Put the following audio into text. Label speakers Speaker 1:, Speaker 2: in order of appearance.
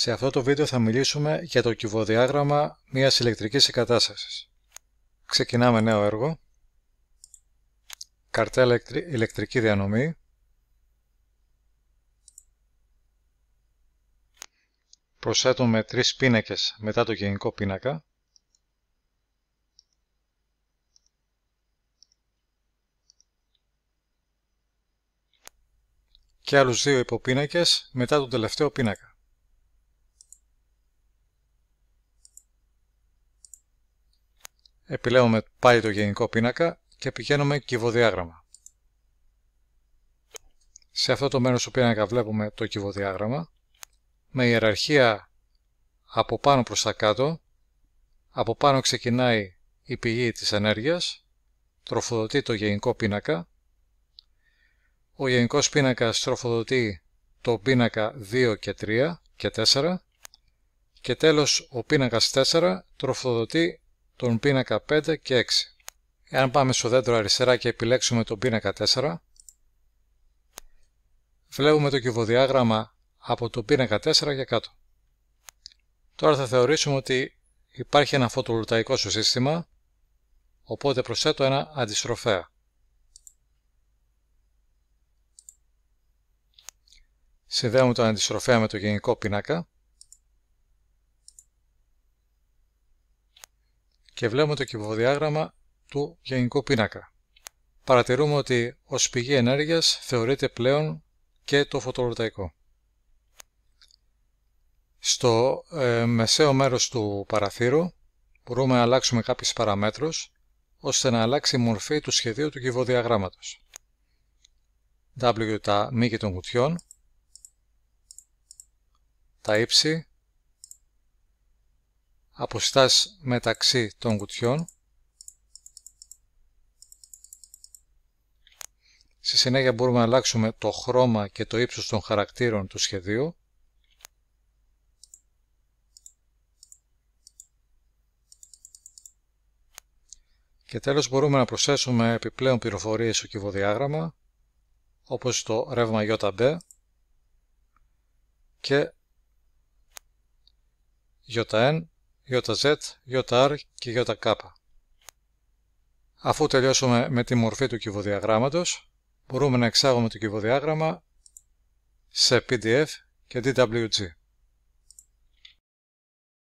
Speaker 1: Σε αυτό το βίντεο θα μιλήσουμε για το κυβοδιάγραμμα μιας ηλεκτρικής εγκατάστασης. Ξεκινάμε νέο έργο. Καρτέλα ηλεκτρική διανομή. Προσθέτουμε τρεις πίνακες μετά το γενικό πίνακα. Και άλλους δύο υποπίνακες μετά τον τελευταίο πίνακα. επιλέγουμε πάλι το γενικό πίνακα και πηγαίνουμε κυβοδιάγραμμα. Σε αυτό το μέρος του πίνακα βλέπουμε το κυβοδιάγραμμα με ιεραρχία από πάνω προς τα κάτω. Από πάνω ξεκινάει η πηγή της ενέργειας, τροφοδοτεί το γενικό πίνακα. Ο γενικός πίνακας τροφοδοτεί το πίνακα 2 και 3 και 4 και τέλος ο πίνακας 4 τροφοδοτεί τον πίνακα 5 και 6. Εάν πάμε στο δέντρο αριστερά και επιλέξουμε τον πίνακα 4, βλέπουμε το κυβοδιάγραμμα από τον πίνακα 4 για κάτω. Τώρα θα θεωρήσουμε ότι υπάρχει ένα φωτοβολταϊκό στο σύστημα, οπότε προσθέτω ένα αντιστροφέα. Συνδέουμε τον αντιστροφέα με το γενικό πίνακα και βλέπουμε το κυβοδιάγραμμα του γενικού πίνακα. Παρατηρούμε ότι ως πηγή ενέργειας θεωρείται πλέον και το φωτοβολταϊκό. Στο ε, μεσαίο μέρος του παραθύρου μπορούμε να αλλάξουμε κάποιες παραμέτρους ώστε να αλλάξει η μορφή του σχεδίου του κυβοδιαγράμματος. W τα μήκη των κουτιών, τα ύψη, αποστάσεις μεταξύ των κουτιών. Στη συνέχεια μπορούμε να αλλάξουμε το χρώμα και το ύψος των χαρακτήρων του σχεδίου. Και τέλος μπορούμε να προσθέσουμε επιπλέον πληροφορίες στο κυβοδιάγραμμα, όπως το ρεύμα JB και JN, γιωτα R και γιώτα-K. Αφού τελειώσουμε με τη μορφή του κυβοδιαγράμματος, μπορούμε να εξάγουμε το κυβοδιάγραμμα σε PDF και DWG.